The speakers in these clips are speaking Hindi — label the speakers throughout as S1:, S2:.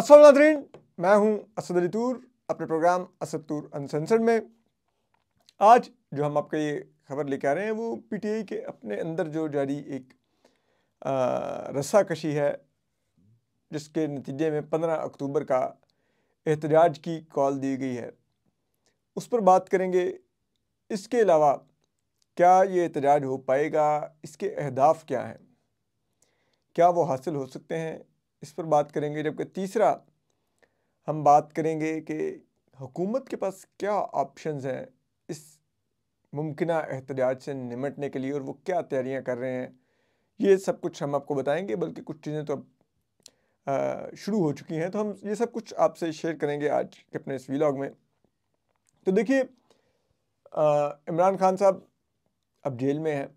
S1: असल नादरीन मैं हूं असद अली तूर अपने प्रोग्राम असद तूर अनसेंसर्ड में आज जो हम आपके ये खबर लेके आ रहे हैं वो पीटीआई के अपने अंदर जो जारी एक रस्सा कशी है जिसके नतीजे में पंद्रह अक्टूबर का एहतजाज की कॉल दी गई है उस पर बात करेंगे इसके अलावा क्या ये एहतजाज हो पाएगा इसके अहदाफ क्या हैं क्या वो हासिल हो सकते हैं इस पर बात करेंगे जबकि तीसरा हम बात करेंगे कि हुकूमत के पास क्या ऑप्शंस हैं इस मुमकिन एहतजाज से निमटने के लिए और वो क्या तैयारियां कर रहे हैं ये सब कुछ हम आपको बताएंगे बल्कि कुछ चीज़ें तो अब शुरू हो चुकी हैं तो हम ये सब कुछ आपसे शेयर करेंगे आज के अपने इस वीलाग में तो देखिए इमरान खान साहब अब जेल में हैं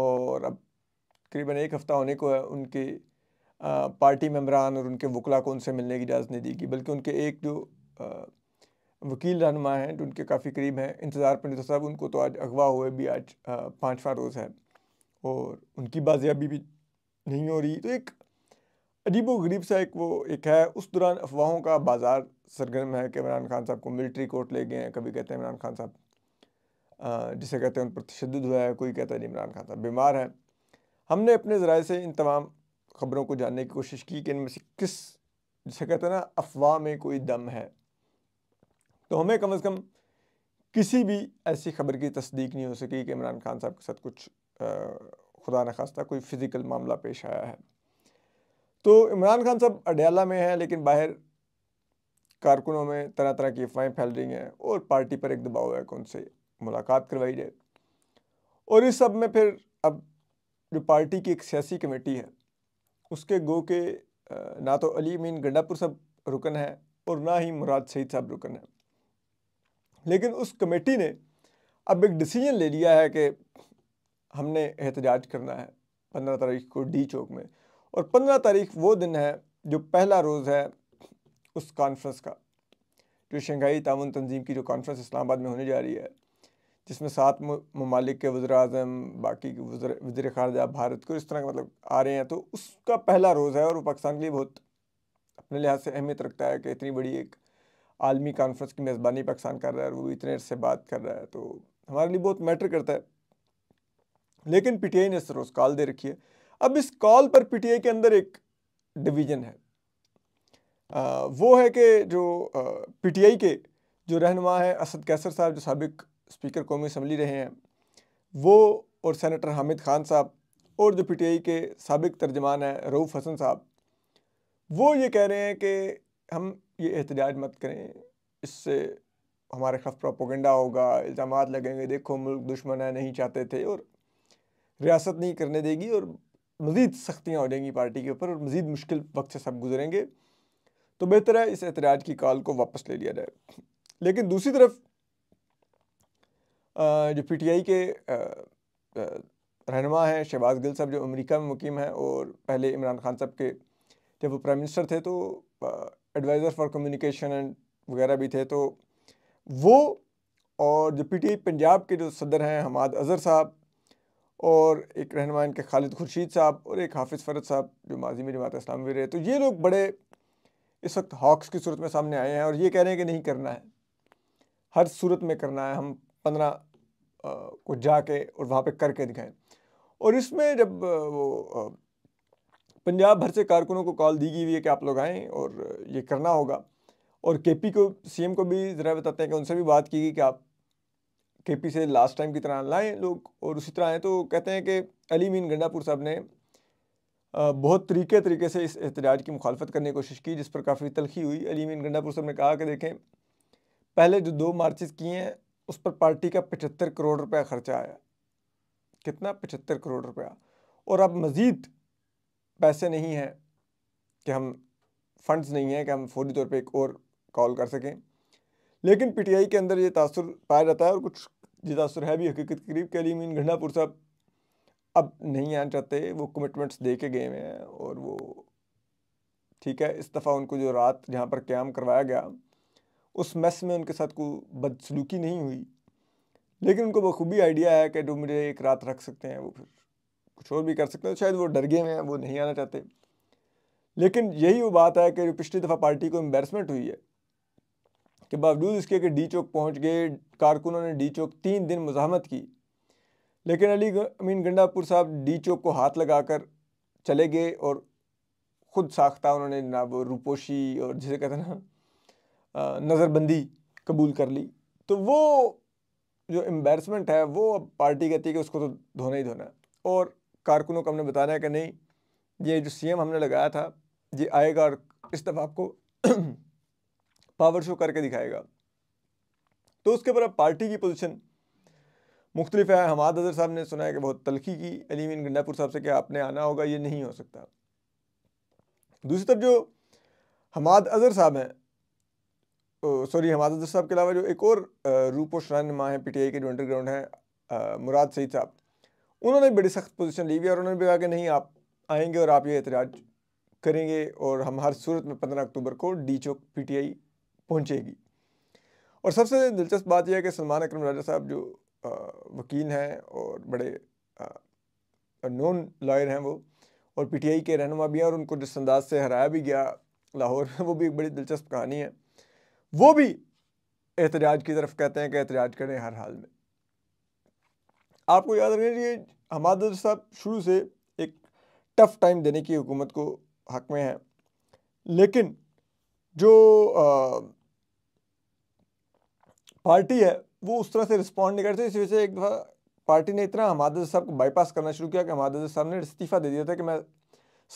S1: और अब करीबन एक हफ़्ता होने को है उनकी पार्टी मम्बरान और उनके वकला को उनसे मिलने की इजाज़त नहीं दी गई बल्कि उनके एक जो वकील रहनमा हैं जो उनके काफ़ी करीब हैं इंतज़ार पंडित साहब उनको तो आज अगवा हुए भी आज पाँचवा रोज़ है और उनकी बाजियाबी भी नहीं हो रही तो एक अजीब व गरीब सा एक वो एक है उस दौरान अफवाहों का बाज़ार सरगर्म है कि इमरान खान साहब को मिलिट्री कोर्ट ले गए हैं कभी कहते हैं इमरान खान साहब जिसे कहते हैं उन पर तशद हुआ है कोई कहता है इमरान खान साहब बीमार हैं हमने अपने ज़राए से इन तमाम ख़बरों को जानने की कोशिश की कि इनमें से किस जिसे कहते हैं ना अफवाह में कोई दम है तो हमें कम अज़ कम किसी भी ऐसी खबर की तस्दीक नहीं हो सकी कि इमरान खान साहब के साथ कुछ खुदा न खास्ता कोई फ़िज़िकल मामला पेश आया है तो इमरान खान साहब अडयाला में हैं लेकिन बाहर कारकुनों में तरह तरह की अफवाहें फैल रही हैं और पार्टी पर एक दबाव है कि उनसे मुलाकात करवाई जाए और इस सब में फिर अब जो पार्टी की एक सियासी कमेटी है उसके गो के ना तो अली मीन गंडापुर साहब रुकन है और ना ही मुराद सईद साहब रुकन है लेकिन उस कमेटी ने अब एक डिसीजन ले लिया है कि हमने एहतजाज करना है पंद्रह तारीख को डी चौक में और पंद्रह तारीख वो दिन है जो पहला रोज़ है उस कॉन्फ्रेंस का जो शंघाई ताउन तंजीम की जो कॉन्फ्रेंस इस्लामाबाद में होने जा रही है जिसमें सात ममालिक के वजर अजम बाकी वजर खारजा भारत को इस तरह का मतलब आ रहे हैं तो उसका पहला रोज़ है और वो पाकिस्तान के लिए बहुत अपने लिहाज से अहमियत रखता है कि इतनी बड़ी एक आलमी कॉन्फ्रेंस की मेज़बानी पाकिस्तान कर रहा है और वो इतने से बात कर रहा है तो हमारे लिए बहुत मैटर करता है लेकिन पी टी आई ने इस रोज़ कॉल दे रखी है अब इस कॉल पर पी टी आई के अंदर एक डिवीज़न है आ, वो है कि जो पी टी आई के जो रहनमा है असद कैसर साहब जो सबक स्पीकर कौमी असम्बली रहे हैं वो और सैनटर हामिद खान साहब और जो पीटीआई के सबक तर्जमान हैं रऊफ़ हसन साहब वो ये कह रहे हैं कि हम ये एहतजाज मत करें इससे हमारे खिलाफ प्रोपोगंडा होगा इल्ज़ाम लगेंगे देखो मुल्क दुश्मन है नहीं चाहते थे और रियासत नहीं करने देगी और मज़ीद सख्तियाँ हो जाएंगी पार्टी के ऊपर और मज़ीद मुश्किल वक्त से सब गुजरेंगे तो बेहतर है इस एतराज़ की कॉल को वापस ले लिया जाए लेकिन दूसरी तरफ जो पीटीआई के रहनमा हैं शहबाज गिल साहब जो अमेरिका में मुकीम हैं और पहले इमरान खान साहब के जब वो प्राइम मिनिस्टर थे तो एडवाइज़र फॉर कम्युनिकेशन एंड वगैरह भी थे तो वो और जो आई पंजाब के जो सदर हैं हमाद अज़हर साहब और एक रहनमा इनके खालिद खुर्शीद साहब और एक हाफिज़ फ़रद साहब जो माजी में जमात इस्लाम भी रहे तो ये लोग बड़े इस वक्त हॉक्स की सूरत में सामने आए हैं और ये कह रहे हैं कि नहीं करना है हर सूरत में करना है हम पंद्रह को जाके और वहाँ पे करके दिखाएं और इसमें जब वो पंजाब भर से कारकुनों को कॉल दी गई हुई है कि आप लोग आएँ और ये करना होगा और केपी को सीएम को भी ज़रा बताते हैं कि उनसे भी बात की गई कि आप केपी से लास्ट टाइम की तरह लाएँ लोग और उसी तरह आएँ तो कहते हैं कि अली मीन गंडापुर साहब ने बहुत तरीके तरीके से इस एहतजाज की मुखालफत करने की कोशिश की जिस पर काफ़ी तलखी हुई अली मीन गंडापुर साहब ने कहा कि देखें पहले जो दो मार्चेस किए हैं उस पर पार्टी का पचहत्तर करोड़ रुपया खर्चा आया कितना पचहत्तर करोड़ रुपया और अब मज़ीद पैसे नहीं हैं कि हम फंड्स नहीं हैं कि हम फौरी तौर पे एक और कॉल कर सकें लेकिन पीटीआई के अंदर ये तासर पाया जाता है और कुछ ये तासर है भी हकीकत करीब के अलीमीन घंडापुर साहब अब नहीं आना चाहते वो कमिटमेंट्स दे के गए हैं और वो ठीक है इस दफ़ा उनको जो रात जहाँ पर क्याम करवाया गया उस मैस में उनके साथ कोई बदसलूकी नहीं हुई लेकिन उनको बखूबी आइडिया है कि जो मुझे एक रात रख सकते हैं वो फिर कुछ और भी कर सकते हैं तो शायद वो डर गए हैं वो नहीं आना चाहते लेकिन यही वो बात है कि जो पिछली दफ़ा पार्टी को एम्बेरसमेंट हुई है कि बावजूद इसके कि डी चौक पहुँच गए कारकुनों ने डी चौक तीन दिन मुजामत की लेकिन अली अमीन गंडापुर साहब डी चौक को हाथ लगाकर चले गए और ख़ुद साख्ता उन्होंने जनाब रूपोशी और जिसे कहते हैं ना नज़रबंदी कबूल कर ली तो वो जो एम्बेसमेंट है वो अब पार्टी कहती है कि उसको तो धोना ही धोना और कारकुनों को हमने बताना है कि नहीं ये जो सीएम हमने लगाया था ये आएगा और इस दफ़ा आपको पावर शो करके दिखाएगा तो उसके ऊपर अब पार्टी की पोजीशन मुख्तलिफ है हमाद अजहर साहब ने सुना है कि बहुत तलखी की अलीमीन गंडापुर साहब से कि आपने आना होगा ये नहीं हो सकता दूसरी तरफ जो हमाद अजहर साहब हैं सॉरी हमाद साहब के अलावा जो एक और शरण शरानमा हैं पी के जो अंडरग्राउंड हैं मुराद सईद साहब उन्होंने बड़ी सख्त पोजीशन ली हुई और उन्होंने भी कहा कि नहीं आप आएंगे और आप ये एतराज़ करेंगे और हम हर सूरत में पंद्रह अक्टूबर को डी चौक पी टी पहुँचेगी और सबसे दिलचस्प बात यह है कि सलमान अक्रम राजा साहब जो आ, वकील हैं और बड़े नॉन लॉयर हैं वो और पीटीआई के रहनुमा भी हैं और उनको जिस अंदाज से हराया भी गया लाहौर में वो भी एक बड़ी दिलचस्प कहानी है वो भी एहतजाज की तरफ कहते हैं कि एहतजाज करें हर हाल में आपको याद रखना चाहिए हमाद साहब शुरू से एक टफ़ टाइम देने की हुकूमत को हक में है लेकिन जो आ, पार्टी है वो उस तरह से रिस्पॉन्ड नहीं करते इस वजह से एक दफ़ा पार्टी ने इतना हमाद साहब को बाईपास करना शुरू किया कि हमाद साहब ने इस्तीफ़ा दे दिया था कि मैं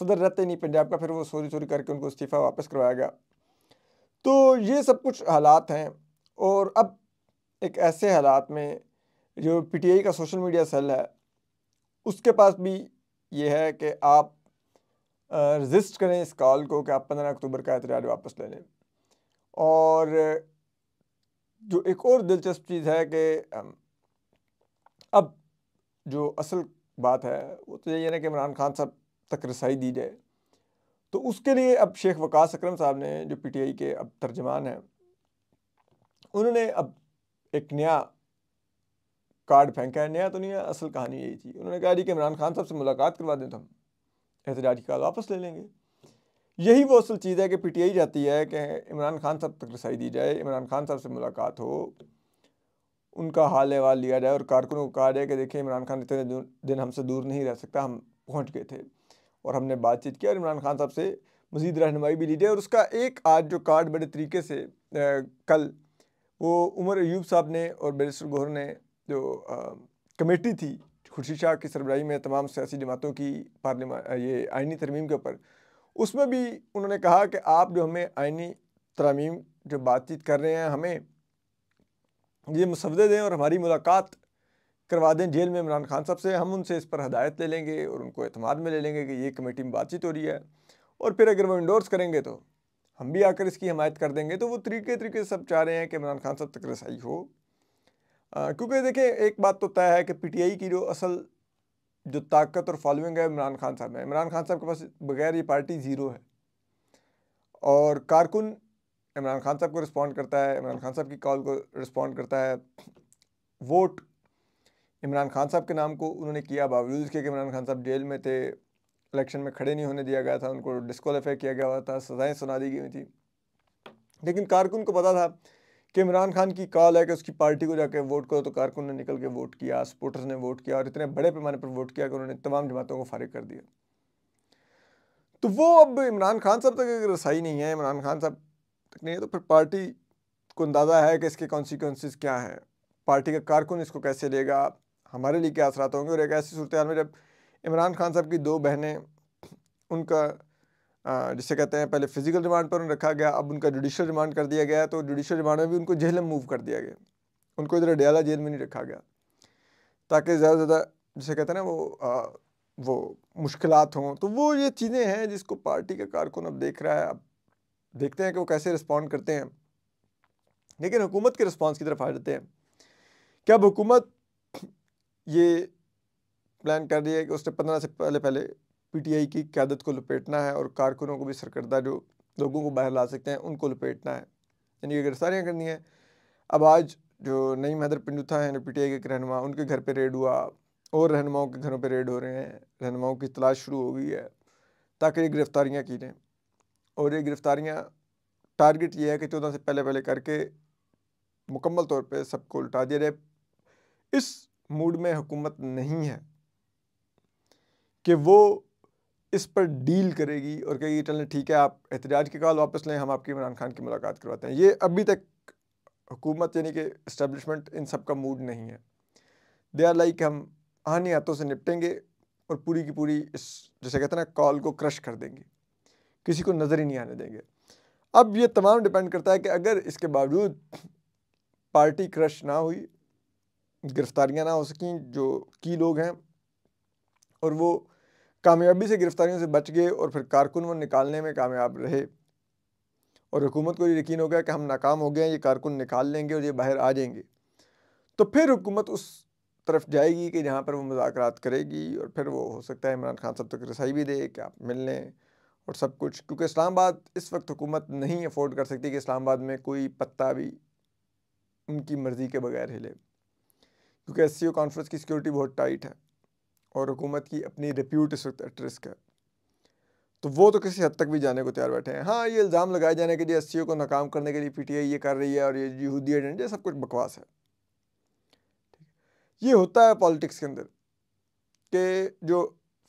S1: सदर रहते नहीं पंजाब का फिर वो सोरी सोरी करके उनको इस्तीफ़ा वापस करवाया गया तो ये सब कुछ हालात हैं और अब एक ऐसे हालात में जो पीटीआई का सोशल मीडिया सेल है उसके पास भी ये है कि आप रजिस्ट करें इस कॉल को कि आप पंद्रह अक्टूबर का एतराज़ वापस ले लें और जो एक और दिलचस्प चीज़ है कि अब जो असल बात है वो तो यही है ना कि इमरान खान साहब तक रसाई दी जाए तो उसके लिए अब शेख वकास अक्रम साहब ने जो पीटीआई के अब तर्जमान हैं उन्होंने अब एक नया कार्ड फेंका है नया तो नहीं है असल कहानी यही थी उन्होंने कहा जी कि इमरान खान साहब से मुलाकात करवा दें तो हम एहतजाज की कार्ड वापस ले लेंगे यही वो असल चीज़ है कि पीटीआई जाती है कि इमरान खान साहब तक रसाई दी जाए इमरान खान साहब से मुलाकात हो उनका हाल अहवाल लिया जाए और कारकुनों को कहा जाए कि देखिए इमरान खान इतने दिन हमसे दूर नहीं रह सकता हम पहुँच गए थे और हमने बातचीत की और इमरान खान साहब से मजीद रहनमाई भी ली थी और उसका एक आज जो कार्ड बड़े तरीके से आ, कल वो उमर अयूब साहब ने और बैरिस्टर गोहर ने जो आ, कमेटी थी खुर्शी शाह की सरबराही में तमाम सियासी जमातों की पार्लिमा ये आइनी तरमीम के ऊपर उसमें भी उन्होंने कहा कि आप जो हमें आइनी तरमीम जो बातचीत कर रहे हैं हमें ये मुसवदे दें और हमारी मुलाकात करवा दें जेल में इमरान खान साहब से हम उनसे इस पर हदायत ले लेंगे और उनको अतमाद में ले लेंगे कि ये कमेटी में बातचीत हो रही है और फिर अगर वो इंडोर्स करेंगे तो हम भी आकर इसकी हमायत कर देंगे तो वो तरीके तरीके से सब चाह रहे हैं कि इमरान खान साहब तक रसाई हो क्योंकि देखें एक बात तो तय है कि पीटीआई की जो असल जो ताकत और फॉलोइंग है इमरान खान साहब है इमरान खान साहब के पास बगैर ये पार्टी ज़ीरो है और कारकुन इमरान खान साहब को रिस्पॉन्ड करता है इमरान खान साहब की कॉल को रिस्पॉन्ड करता है वोट इमरान खान साहब के नाम को उन्होंने किया बावजूद इसके कि इमरान खान साहब जेल में थे इलेक्शन में खड़े नहीं होने दिया गया था उनको डिस्कवालीफाई किया गया हुआ था सज़ाएँ सुना दी गई थी लेकिन कारकुन को पता था कि इमरान खान की कॉल है कि उसकी पार्टी को जाकर वोट करो तो कारकुन ने निकल के वोट किया सपोर्टर्स ने वोट किया और इतने बड़े पैमाने पर वोट किया कि उन्होंने तमाम जमातों को फारिग कर दिया तो वो अब इमरान खान साहब तक अगर रसाई नहीं है इमरान खान साहब तक नहीं है तो फिर पार्टी को अंदाज़ा है कि इसके कॉन्सिक्वेंसेस क्या हैं पार्टी का कारकुन इसको कैसे लेगा हमारे लिए क्या असरात होंगे और एक ऐसी सूरत में जब इमरान खान साहब की दो बहनें उनका जिसे कहते हैं पहले फ़िज़िकल रिमांड पर रखा गया अब उनका जुडिशल रिमांड कर दिया गया तो जुडिशल रिमांड में भी उनको जेल में मूव कर दिया गया उनको इधर डयाला जेल में नहीं रखा गया ताकि ज़्यादा से ज़्यादा जिसे कहते हैं ना वो आ, वो मुश्किल हों तो वो ये चीज़ें हैं जिसको पार्टी का कारकुन अब देख रहा है अब देखते हैं कि वो कैसे रिस्पॉन्ड करते हैं लेकिन हुकूमत के रिस्पॉन्स की तरफ आ जाते हैं क्या अब हुकूमत ये प्लान कर रही है कि उसने पंद्रह से पहले पहले पीटीआई की क्यादत को लपेटना है और कारकुनों को भी सरकर्दा जो लोगों को बाहर ला सकते हैं उनको लपेटना है यानी कि गिरफ्तारियाँ करनी है अब आज जो नईम हैदर पिंडू था यानी पी के रहनुमा उनके घर पर रेड हुआ और रहनुमाओं के घरों पर रेड हो रहे हैं रहनुमाओं की तलाश शुरू हो गई है ताकि ये गिरफ़्तारियाँ की जाएँ और ये गिरफ़्तारियाँ टारगेट ये है कि चौदह से पहले पहले करके मुकम्मल तौर पे सबको उल्टा दिया जाए इस मूड में हुकूमत नहीं है कि वो इस पर डील करेगी और कहेगी चलें ठीक है आप एहतजाज के कॉल वापस लें हम आपकी इमरान खान की मुलाकात करवाते हैं ये अभी तक हुकूमत यानी कि इस्टेबलिशमेंट इन सब का मूड नहीं है दे आर लाइक हम आने हाथों से निपटेंगे और पूरी की पूरी इस जैसे कहते हैं ना कॉल को क्रश कर देंगे किसी को नज़र ही नहीं आने देंगे अब ये तमाम डिपेंड करता है कि अगर इसके बावजूद पार्टी क्रश ना हुई गिरफ़्तारियाँ ना हो सकें जो की लोग हैं और वो कामयाबी से गिरफ़्तारियों से बच गए और फिर कारकुन वो निकालने में कामयाब रहे और हुकूमत को ये यकीन हो गया कि हम नाकाम हो गए हैं ये कारकुन निकाल लेंगे और ये बाहर आ जाएंगे तो फिर हुकूमत उस तरफ जाएगी कि जहाँ पर वो मुजाकर करेगी और फिर वो हो सकता है इमरान खान साहब तक रसाई भी दे कि आप मिल लें और सब कुछ क्योंकि इस्लामाबाद इस वक्त हुकूमत नहीं अफोर्ड कर सकती कि इस्लामाबाद में कोई पत्ता भी उनकी मर्ज़ी के बगैर हिले क्योंकि एस कॉन्फ्रेंस की सिक्योरिटी बहुत टाइट है और हुकूमत की अपनी रिप्यूट इस वक्त एट रिस्क है तो वो तो किसी हद तक भी जाने को तैयार बैठे हैं हाँ ये इल्ज़ाम लगाए जाने के लिए एस को नाकाम करने के लिए पी टी आई ये कर रही है और ये यहूदी एजेंडे सब कुछ बकवास है ये होता है पॉलिटिक्स के अंदर कि जो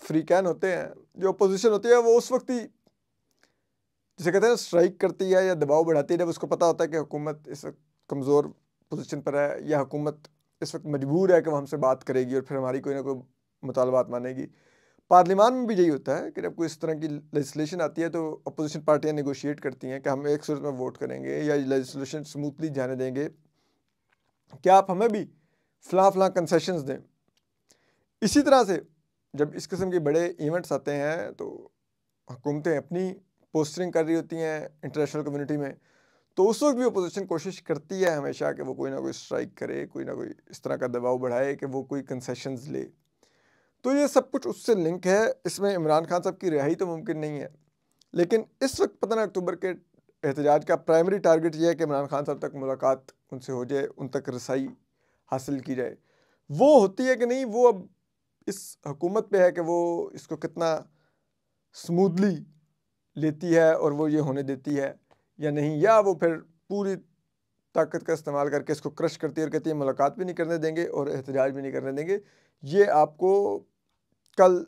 S1: फ्री कैन होते हैं जो अपोजिशन होती है वो उस वक्त ही जिसे कहते हैं स्ट्राइक करती है या दबाव बढ़ाती है जब उसको पता होता है कि हुकूमत इस कमज़ोर पोजिशन पर है या हुकूमत इस वक्त मजबूर है कि वह हमसे बात करेगी और फिर हमारी कोई ना कोई मुतालबात मानेगी पार्लियामान में भी यही होता है कि जब कोई इस तरह की लेजिस्लेशन आती है तो अपोजिशन पार्टियां नेगोशिएट करती हैं कि हम एक सूरत में वोट करेंगे या लेजिस्लेशन स्मूथली जाने देंगे क्या आप हमें भी फ़लाँ फ़लाँ कंसेशन दें इसी तरह से जब इस किस्म के बड़े इवेंट्स आते हैं तो हुकूमतें अपनी पोस्टरिंग कर रही होती हैं इंटरनेशनल कम्यूनिटी में तो उस वक्त भी अपोजिशन कोशिश करती है हमेशा कि वो कोई ना कोई स्ट्राइक करे कोई ना कोई इस तरह का दबाव बढ़ाए कि वो कोई कंसेशन ले तो ये सब कुछ उससे लिंक है इसमें इमरान खान साहब की रिहाई तो मुमकिन नहीं है लेकिन इस वक्त पंद्रह अक्टूबर के एहतजाज का प्राइमरी टारगेट ये है कि इमरान खान साहब तक मुलाकात उनसे हो जाए उन तक रसाई हासिल की जाए वो होती है कि नहीं वो अब इस हुकूमत पे है कि वो इसको कितना स्मूदली लेती है और वो ये होने देती है या नहीं या वो फिर पूरी ताकत का इस्तेमाल करके इसको क्रश करती है और कहती है मुलाकात भी नहीं करने देंगे और एहतजाज भी नहीं करने देंगे ये आपको कल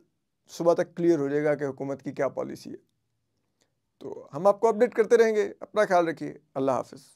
S1: सुबह तक क्लियर हो जाएगा कि हुकूमत की क्या पॉलिसी है तो हम आपको अपडेट करते रहेंगे अपना ख्याल रखिए अल्लाह हाफिज़